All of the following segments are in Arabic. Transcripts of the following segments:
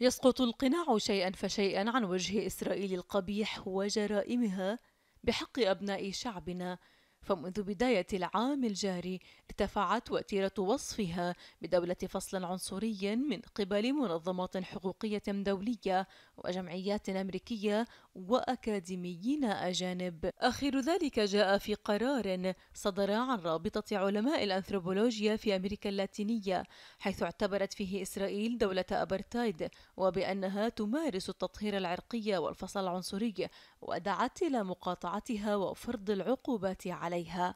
يسقط القناع شيئا فشيئا عن وجه اسرائيل القبيح وجرائمها بحق ابناء شعبنا فمنذ بداية العام الجاري ارتفعت وتيرة وصفها بدولة فصل عنصري من قبل منظمات حقوقية دولية وجمعيات أمريكية وأكاديميين أجانب آخر ذلك جاء في قرار صدر عن رابطة علماء الأنثروبولوجيا في أمريكا اللاتينية حيث اعتبرت فيه إسرائيل دولة أبرتايد وبأنها تمارس التطهير العرقي والفصل العنصري ودعت إلى مقاطعتها وفرض العقوبات عليها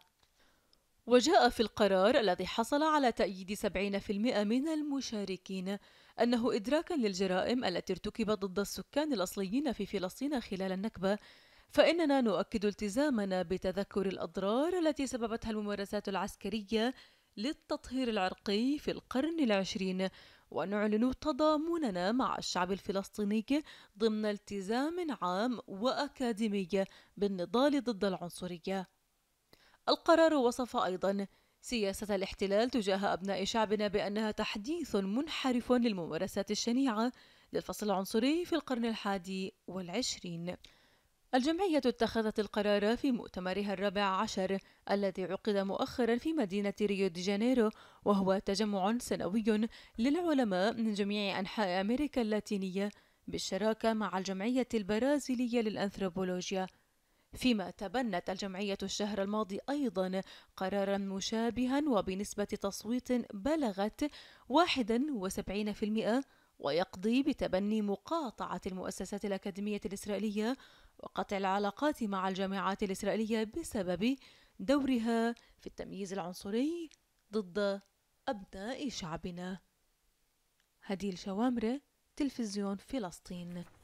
وجاء في القرار الذي حصل على تأييد 70% من المشاركين أنه إدراكا للجرائم التي ارتكبت ضد السكان الأصليين في فلسطين خلال النكبة فإننا نؤكد التزامنا بتذكر الأضرار التي سببتها الممارسات العسكرية للتطهير العرقي في القرن العشرين ونعلن تضامننا مع الشعب الفلسطيني ضمن التزام عام وأكاديمي بالنضال ضد العنصرية القرار وصف أيضا سياسة الاحتلال تجاه أبناء شعبنا بأنها تحديث منحرف للممارسات الشنيعة للفصل العنصري في القرن الحادي والعشرين الجمعية اتخذت القرار في مؤتمرها الرابع عشر الذي عقد مؤخرا في مدينة ريو دي جانيرو وهو تجمع سنوي للعلماء من جميع أنحاء أمريكا اللاتينية بالشراكة مع الجمعية البرازيلية للأنثروبولوجيا فيما تبنت الجمعية الشهر الماضي أيضا قرارا مشابها وبنسبة تصويت بلغت 71% ويقضي بتبني مقاطعة المؤسسات الأكاديمية الإسرائيلية وقطع العلاقات مع الجامعات الإسرائيلية بسبب دورها في التمييز العنصري ضد أبناء شعبنا هديل شوامرة تلفزيون فلسطين